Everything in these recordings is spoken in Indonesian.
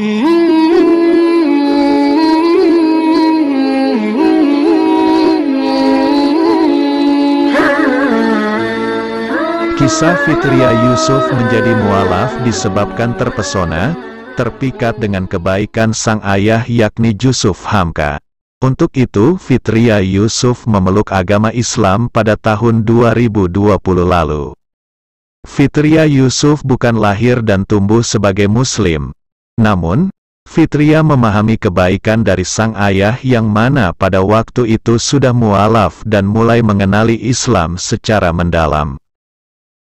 Kisah Fitria Yusuf menjadi mualaf disebabkan terpesona, terpikat dengan kebaikan sang ayah yakni Yusuf Hamka. Untuk itu Fitria Yusuf memeluk agama Islam pada tahun 2020 lalu. Fitria Yusuf bukan lahir dan tumbuh sebagai Muslim, namun, Fitria memahami kebaikan dari sang ayah yang mana pada waktu itu sudah mualaf dan mulai mengenali Islam secara mendalam.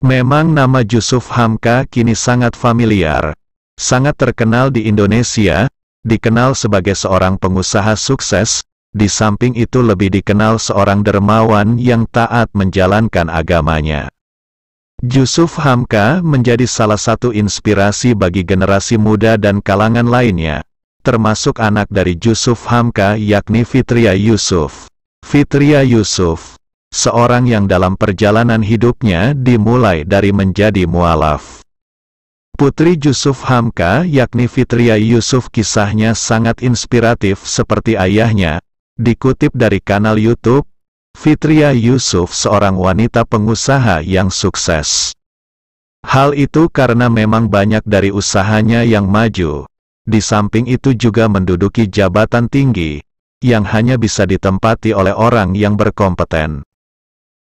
Memang nama Yusuf Hamka kini sangat familiar, sangat terkenal di Indonesia, dikenal sebagai seorang pengusaha sukses, di samping itu lebih dikenal seorang dermawan yang taat menjalankan agamanya. Yusuf Hamka menjadi salah satu inspirasi bagi generasi muda dan kalangan lainnya, termasuk anak dari Yusuf Hamka yakni Fitria Yusuf. Fitria Yusuf, seorang yang dalam perjalanan hidupnya dimulai dari menjadi mualaf. Putri Yusuf Hamka yakni Fitria Yusuf kisahnya sangat inspiratif seperti ayahnya, dikutip dari kanal YouTube Fitria Yusuf seorang wanita pengusaha yang sukses. Hal itu karena memang banyak dari usahanya yang maju. Di samping itu juga menduduki jabatan tinggi, yang hanya bisa ditempati oleh orang yang berkompeten.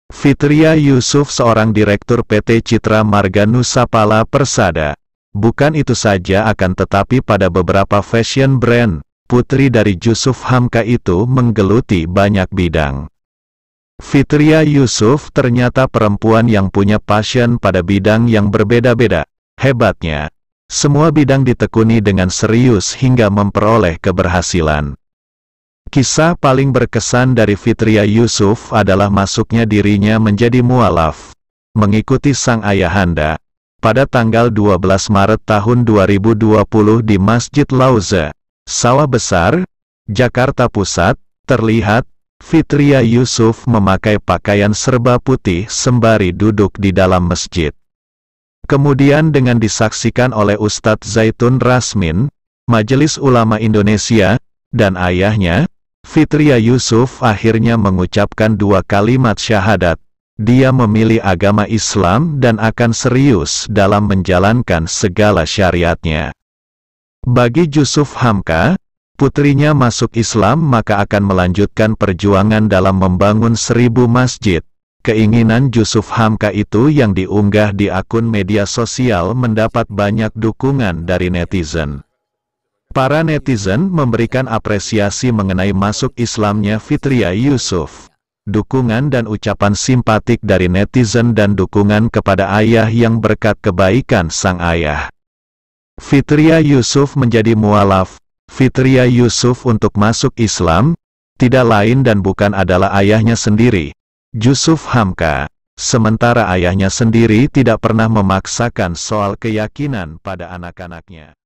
Fitria Yusuf seorang direktur PT Citra Marga Nusa Pala Persada. Bukan itu saja akan tetapi pada beberapa fashion brand, putri dari Yusuf Hamka itu menggeluti banyak bidang. Fitria Yusuf ternyata perempuan yang punya passion pada bidang yang berbeda-beda. Hebatnya, semua bidang ditekuni dengan serius hingga memperoleh keberhasilan. Kisah paling berkesan dari Fitria Yusuf adalah masuknya dirinya menjadi mualaf, mengikuti sang ayahanda, pada tanggal 12 Maret tahun 2020 di Masjid Lauza, Sawah Besar, Jakarta Pusat, terlihat Fitria Yusuf memakai pakaian serba putih sembari duduk di dalam masjid. Kemudian dengan disaksikan oleh Ustadz Zaitun Rasmin, Majelis Ulama Indonesia, dan ayahnya, Fitria Yusuf akhirnya mengucapkan dua kalimat syahadat. Dia memilih agama Islam dan akan serius dalam menjalankan segala syariatnya. Bagi Yusuf Hamka, putrinya masuk Islam maka akan melanjutkan perjuangan dalam membangun seribu masjid. Keinginan Yusuf Hamka itu yang diunggah di akun media sosial mendapat banyak dukungan dari netizen. Para netizen memberikan apresiasi mengenai masuk Islamnya Fitria Yusuf. Dukungan dan ucapan simpatik dari netizen dan dukungan kepada ayah yang berkat kebaikan sang ayah. Fitria Yusuf menjadi mualaf, Fitria Yusuf untuk masuk Islam, tidak lain dan bukan adalah ayahnya sendiri, Yusuf Hamka. Sementara ayahnya sendiri tidak pernah memaksakan soal keyakinan pada anak-anaknya.